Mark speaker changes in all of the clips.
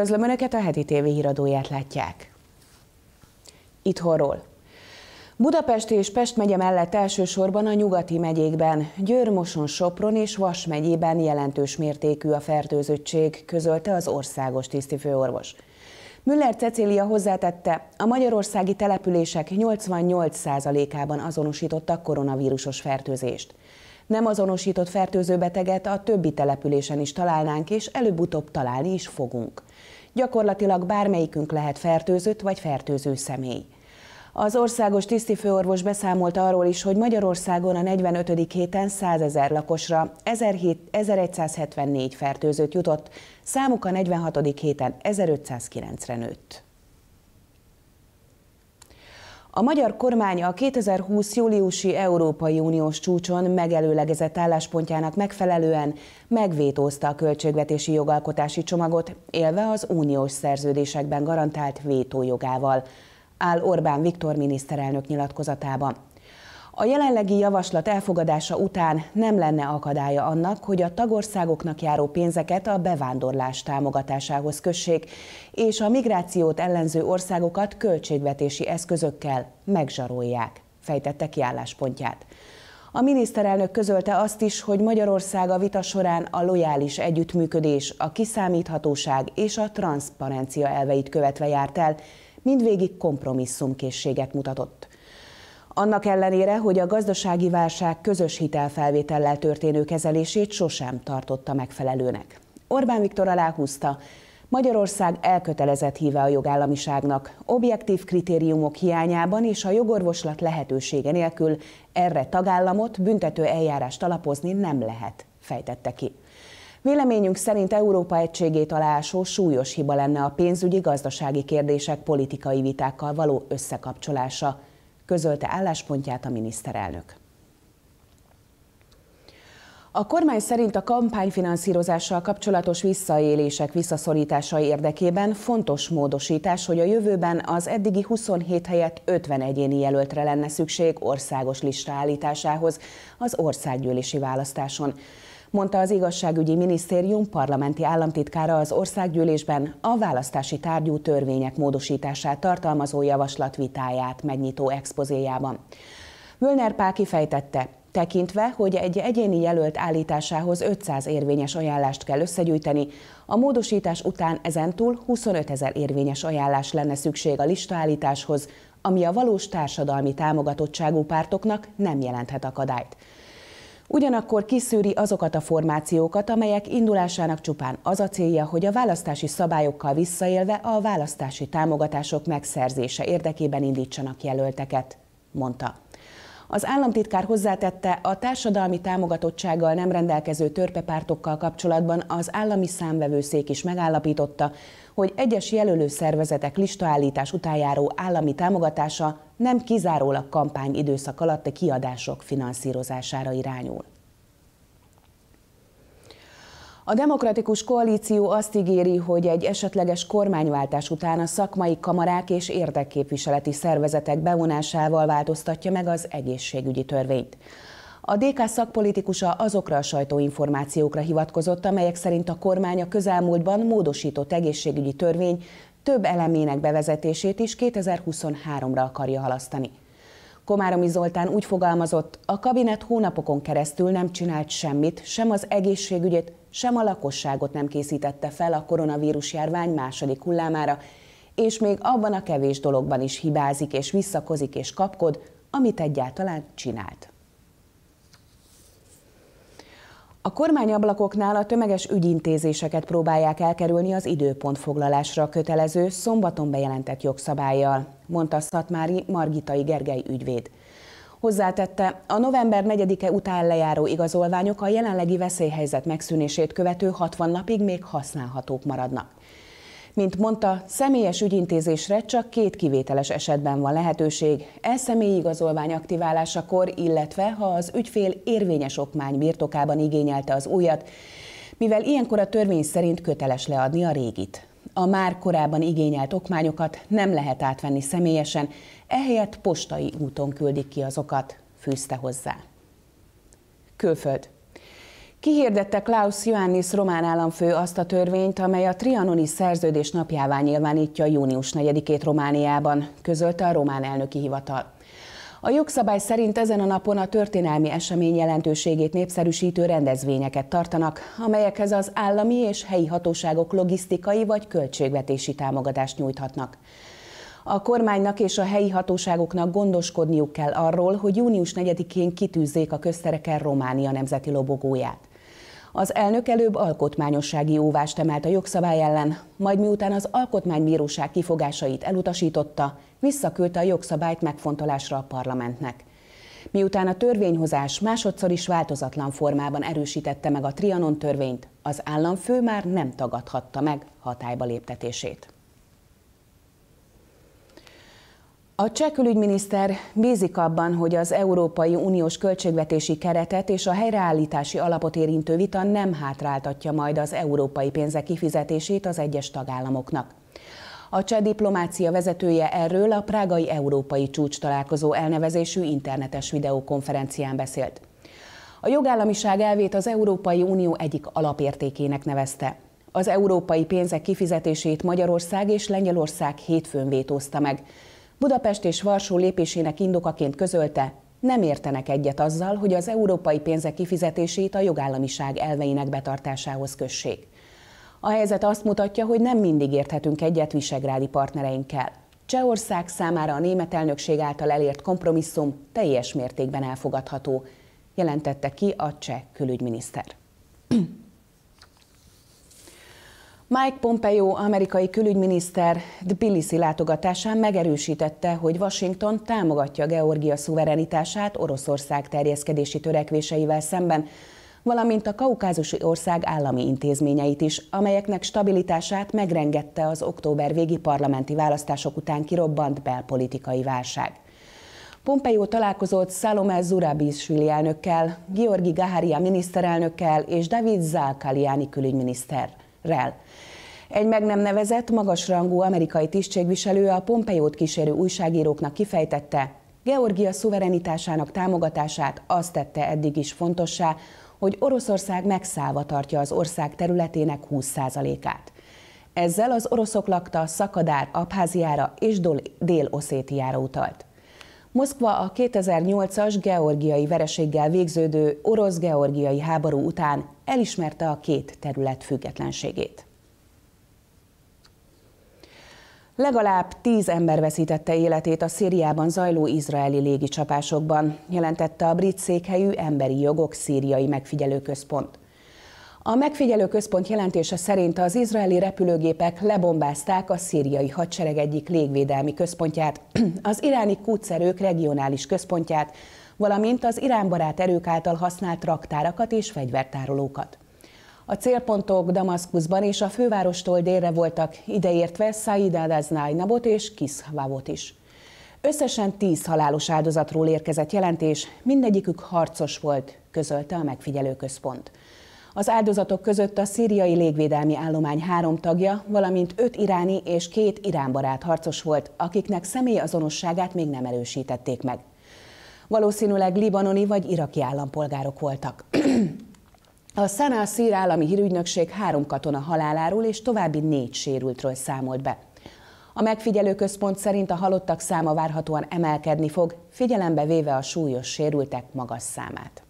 Speaker 1: Üdvözlöm Önöket, a heti TV híradóját látják. Itthonról. Budapest és Pest megye mellett elsősorban a nyugati megyékben, Győr, Moson, Sopron és Vas megyében jelentős mértékű a fertőzöttség, közölte az országos tisztifőorvos. Müller Cecília hozzátette, a magyarországi települések 88%-ában azonosítottak koronavírusos fertőzést. Nem azonosított fertőző beteget a többi településen is találnánk, és előbb-utóbb találni is fogunk. Gyakorlatilag bármelyikünk lehet fertőzött vagy fertőző személy. Az országos tisztifőorvos beszámolt arról is, hogy Magyarországon a 45. héten 100 ezer lakosra 1174 fertőzött jutott, számuk a 46. héten 1509-re nőtt. A magyar kormány a 2020. júliusi Európai Uniós csúcson megelőlegezett álláspontjának megfelelően megvétózta a költségvetési jogalkotási csomagot, élve az uniós szerződésekben garantált vétójogával. Áll Orbán Viktor miniszterelnök nyilatkozatában. A jelenlegi javaslat elfogadása után nem lenne akadálya annak, hogy a tagországoknak járó pénzeket a bevándorlás támogatásához kössék, és a migrációt ellenző országokat költségvetési eszközökkel megzsarolják, fejtette ki álláspontját. A miniszterelnök közölte azt is, hogy Magyarország a vita során a lojális együttműködés, a kiszámíthatóság és a transzparencia elveit követve járt el, mindvégig kompromisszumkészséget mutatott. Annak ellenére, hogy a gazdasági válság közös hitelfelvétellel történő kezelését sosem tartotta megfelelőnek. Orbán Viktor aláhúzta, Magyarország elkötelezett híve a jogállamiságnak. Objektív kritériumok hiányában és a jogorvoslat lehetősége nélkül erre tagállamot büntető eljárást alapozni nem lehet, fejtette ki. Véleményünk szerint Európa egységét alásó súlyos hiba lenne a pénzügyi, gazdasági kérdések politikai vitákkal való összekapcsolása, közölte álláspontját a miniszterelnök. A kormány szerint a kampányfinanszírozással kapcsolatos visszaélések visszaszorításai érdekében fontos módosítás, hogy a jövőben az eddigi 27 helyett 50 egyéni jelöltre lenne szükség országos lista állításához az országgyűlési választáson mondta az igazságügyi minisztérium parlamenti államtitkára az országgyűlésben a választási tárgyú törvények módosítását tartalmazó javaslat vitáját megnyitó expozéjában. Völner Pál kifejtette, tekintve, hogy egy egyéni jelölt állításához 500 érvényes ajánlást kell összegyűjteni, a módosítás után ezentúl 25 ezer érvényes ajánlás lenne szükség a listaállításhoz, ami a valós társadalmi támogatottságú pártoknak nem jelenthet akadályt. Ugyanakkor kiszűri azokat a formációkat, amelyek indulásának csupán az a célja, hogy a választási szabályokkal visszaélve a választási támogatások megszerzése érdekében indítsanak jelölteket, mondta. Az államtitkár hozzátette, a társadalmi támogatottsággal nem rendelkező törpepártokkal kapcsolatban az állami számvevőszék is megállapította, hogy egyes jelölő szervezetek listaállítás után járó állami támogatása nem kizárólag kampány időszak alatt a kiadások finanszírozására irányul. A demokratikus koalíció azt ígéri, hogy egy esetleges kormányváltás után a szakmai kamarák és érdekképviseleti szervezetek bevonásával változtatja meg az egészségügyi törvényt. A DK szakpolitikusa azokra a sajtóinformációkra hivatkozott, amelyek szerint a kormány a közelmúltban módosított egészségügyi törvény több elemének bevezetését is 2023-ra akarja halasztani. Komáromi Zoltán úgy fogalmazott, a kabinet hónapokon keresztül nem csinált semmit, sem az egészségügyet, sem a lakosságot nem készítette fel a koronavírus járvány második hullámára, és még abban a kevés dologban is hibázik és visszakozik és kapkod, amit egyáltalán csinált. A kormányablakoknál a tömeges ügyintézéseket próbálják elkerülni az időpontfoglalásra kötelező, szombaton bejelentett jogszabályjal, mondta Szatmári Margitai Gergely ügyvéd. Hozzátette, a november 4-e után lejáró igazolványok a jelenlegi veszélyhelyzet megszűnését követő 60 napig még használhatók maradnak. Mint mondta, személyes ügyintézésre csak két kivételes esetben van lehetőség, e személyi igazolvány aktiválásakor, illetve ha az ügyfél érvényes okmány birtokában igényelte az újat, mivel ilyenkor a törvény szerint köteles leadni a régit. A már korábban igényelt okmányokat nem lehet átvenni személyesen, ehelyett postai úton küldik ki azokat, fűzte hozzá. Külföld. Kihirdette Klaus Ioannis román államfő azt a törvényt, amely a trianoni szerződés napjává nyilvánítja június 4-ét Romániában, közölte a román elnöki hivatal. A jogszabály szerint ezen a napon a történelmi esemény jelentőségét népszerűsítő rendezvényeket tartanak, amelyekhez az állami és helyi hatóságok logisztikai vagy költségvetési támogatást nyújthatnak. A kormánynak és a helyi hatóságoknak gondoskodniuk kell arról, hogy június 4-én kitűzzék a köztereken Románia nemzeti lobogóját. Az elnök előbb alkotmányossági óvást emelt a jogszabály ellen, majd miután az alkotmánybíróság kifogásait elutasította, visszaküldte a jogszabályt megfontolásra a parlamentnek. Miután a törvényhozás másodszor is változatlan formában erősítette meg a Trianon törvényt, az államfő már nem tagadhatta meg hatályba léptetését. A cseh külügyminiszter bízik abban, hogy az Európai Uniós költségvetési keretet és a helyreállítási alapot érintő vita nem hátráltatja majd az európai pénzek kifizetését az egyes tagállamoknak. A cseh diplomácia vezetője erről a Prágai Európai Csúcs találkozó elnevezésű internetes videokonferencián beszélt. A jogállamiság elvét az Európai Unió egyik alapértékének nevezte. Az európai pénzek kifizetését Magyarország és Lengyelország hétfőn vétózta meg. Budapest és Varsó lépésének indokaként közölte, nem értenek egyet azzal, hogy az európai pénzek kifizetését a jogállamiság elveinek betartásához kössék. A helyzet azt mutatja, hogy nem mindig érthetünk egyet visegrádi partnereinkkel. Csehország számára a német elnökség által elért kompromisszum teljes mértékben elfogadható, jelentette ki a cseh külügyminiszter. Mike Pompeo, amerikai külügyminiszter Tbilisi látogatásán megerősítette, hogy Washington támogatja Georgia szuverenitását Oroszország terjeszkedési törekvéseivel szemben, valamint a kaukázusi ország állami intézményeit is, amelyeknek stabilitását megrengette az október végi parlamenti választások után kirobbant belpolitikai válság. Pompeo találkozott Salome Zurabisvili elnökkel, Georgi Gaharia miniszterelnökkel és David Zalkaliani külügyminiszterrel rel. Egy meg nem nevezett, magasrangú amerikai tisztségviselő a Pompejót kísérő újságíróknak kifejtette, Georgia szuverenitásának támogatását azt tette eddig is fontossá, hogy Oroszország megszállva tartja az ország területének 20%-át. Ezzel az oroszok lakta Szakadár, Abháziára és Dél-Oszétiára utalt. Moszkva a 2008-as georgiai vereséggel végződő orosz-georgiai háború után elismerte a két terület függetlenségét. Legalább tíz ember veszítette életét a Szíriában zajló izraeli légicsapásokban, jelentette a brit székhelyű Emberi Jogok Szíriai Megfigyelőközpont. A megfigyelőközpont jelentése szerint az izraeli repülőgépek lebombázták a szíriai hadsereg egyik légvédelmi központját, az iráni kútszerők regionális központját, valamint az iránbarát erők által használt raktárakat és fegyvertárolókat. A célpontok Damaszkuszban és a fővárostól délre voltak, ideértve Said nabot és Kiszhvávot is. Összesen tíz halálos áldozatról érkezett jelentés, mindegyikük harcos volt, közölte a megfigyelőközpont. Az áldozatok között a szíriai légvédelmi állomány három tagja, valamint öt iráni és két iránbarát harcos volt, akiknek személyazonosságát még nem erősítették meg. Valószínűleg libanoni vagy iraki állampolgárok voltak. A Sana Szír állami hírügynökség három katona haláláról és további négy sérültről számolt be. A megfigyelőközpont szerint a halottak száma várhatóan emelkedni fog, figyelembe véve a súlyos sérültek magas számát.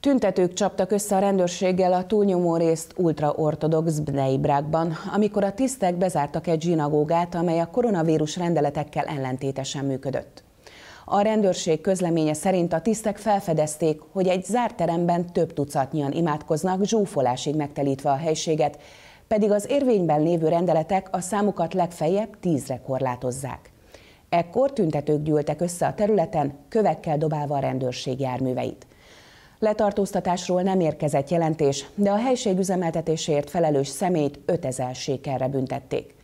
Speaker 1: Tüntetők csaptak össze a rendőrséggel a túlnyomó részt ultraortodox Bneibrákban, amikor a tisztek bezártak egy zsinagógát, amely a koronavírus rendeletekkel ellentétesen működött. A rendőrség közleménye szerint a tisztek felfedezték, hogy egy zárt teremben több tucatnyian imádkoznak, zsúfolásig megtelítve a helységet, pedig az érvényben lévő rendeletek a számukat legfeljebb tízre korlátozzák. Ekkor tüntetők gyűltek össze a területen, kövekkel dobálva a rendőrség járműveit. Letartóztatásról nem érkezett jelentés, de a helység üzemeltetéséért felelős személyt 5000 sékerre büntették.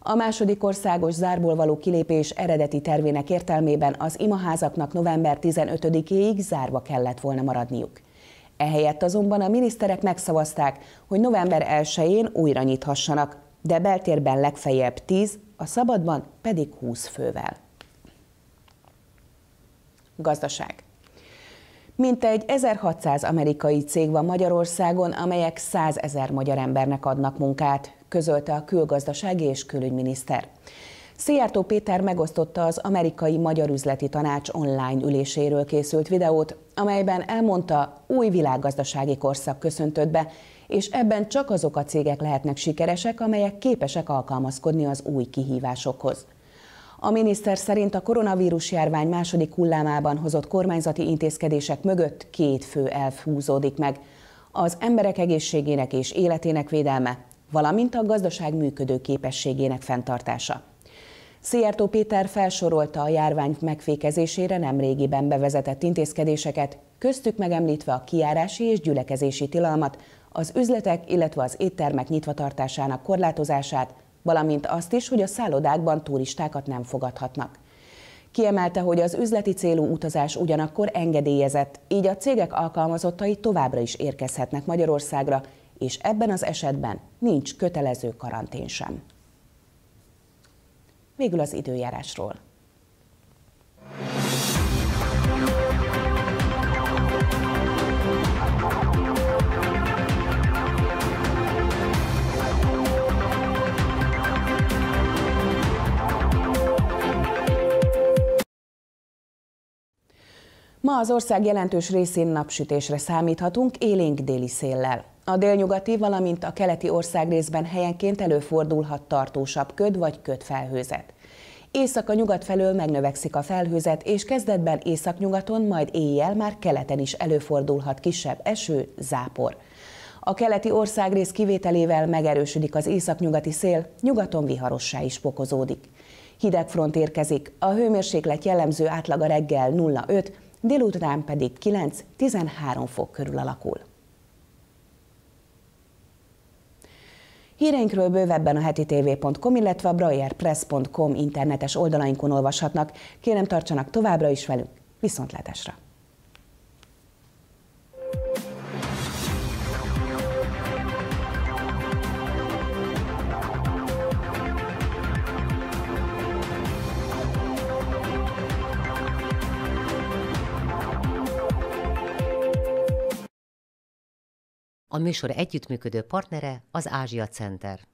Speaker 1: A második országos zárból való kilépés eredeti tervének értelmében az imaházaknak november 15-éig zárva kellett volna maradniuk. Ehelyett azonban a miniszterek megszavazták, hogy november 1-én újra nyithassanak, de beltérben legfeljebb 10, a szabadban pedig 20 fővel. Gazdaság. Mintegy 1600 amerikai cég van Magyarországon, amelyek 100 ezer magyar embernek adnak munkát, közölte a külgazdasági és külügyminiszter. Szijjártó Péter megosztotta az amerikai Magyar Üzleti Tanács online üléséről készült videót, amelyben elmondta, új világgazdasági korszak köszöntött be, és ebben csak azok a cégek lehetnek sikeresek, amelyek képesek alkalmazkodni az új kihívásokhoz. A miniszter szerint a koronavírus járvány második hullámában hozott kormányzati intézkedések mögött két fő elf húzódik meg. Az emberek egészségének és életének védelme, valamint a gazdaság működő képességének fenntartása. Szijjártó Péter felsorolta a járvány megfékezésére nemrégiben bevezetett intézkedéseket, köztük megemlítve a kiárási és gyülekezési tilalmat, az üzletek, illetve az éttermek nyitvatartásának korlátozását, valamint azt is, hogy a szállodákban turistákat nem fogadhatnak. Kiemelte, hogy az üzleti célú utazás ugyanakkor engedélyezett, így a cégek alkalmazottai továbbra is érkezhetnek Magyarországra, és ebben az esetben nincs kötelező karantén sem. Végül az időjárásról. Ma az ország jelentős részén napsütésre számíthatunk, élénk déli széllel. A délnyugati, valamint a keleti ország részben helyenként előfordulhat tartósabb köd vagy ködfelhőzet. Észak-nyugat felől megnövekszik a felhőzet, és kezdetben északnyugaton, majd éjjel már keleten is előfordulhat kisebb eső, zápor. A keleti országrész kivételével megerősödik az északnyugati szél, nyugaton viharossá is pokozódik. Hideg front érkezik, a hőmérséklet jellemző átlaga reggel 0,5, délután pedig 9-13 fok körül alakul. Híreinkről bővebben a heti tv.com, illetve a brajerpress.com internetes oldalainkon olvashatnak. Kérem tartsanak továbbra is velünk. Viszontlátásra! A műsor együttműködő partnere az Ázsia Center.